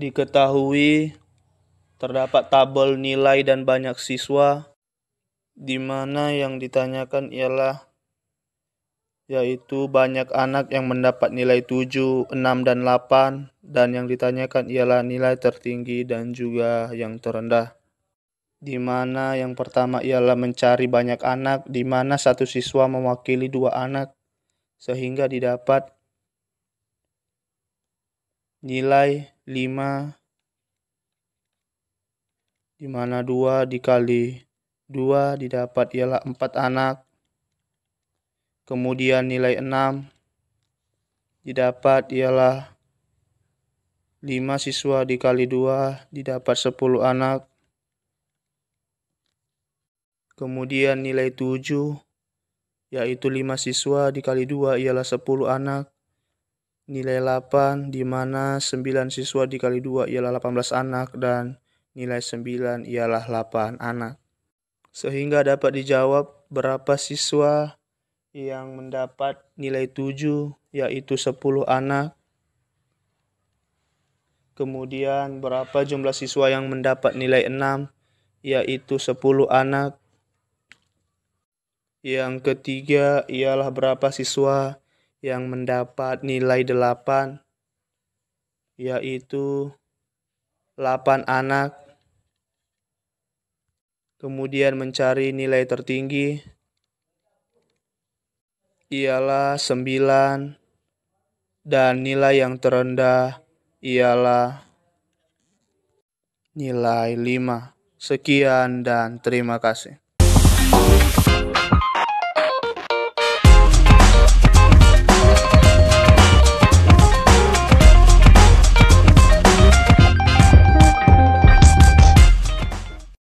Diketahui terdapat tabel nilai dan banyak siswa, di mana yang ditanyakan ialah yaitu banyak anak yang mendapat nilai 7, 6, dan 8, dan yang ditanyakan ialah nilai tertinggi dan juga yang terendah. Di mana yang pertama ialah mencari banyak anak, di mana satu siswa mewakili dua anak, sehingga didapat nilai 5 di mana 2 dikali 2 didapat ialah 4 anak. Kemudian nilai 6 didapat ialah 5 siswa dikali 2 didapat 10 anak. Kemudian nilai 7 yaitu 5 siswa dikali 2 ialah 10 anak nilai 8 di mana 9 siswa dikali 2 ialah 18 anak dan nilai 9 ialah 8 anak. Sehingga dapat dijawab berapa siswa yang mendapat nilai 7 yaitu 10 anak. Kemudian berapa jumlah siswa yang mendapat nilai 6 yaitu 10 anak. Yang ketiga ialah berapa siswa yang mendapat nilai 8 yaitu 8 anak kemudian mencari nilai tertinggi ialah 9 dan nilai yang terendah ialah nilai 5. Sekian dan terima kasih.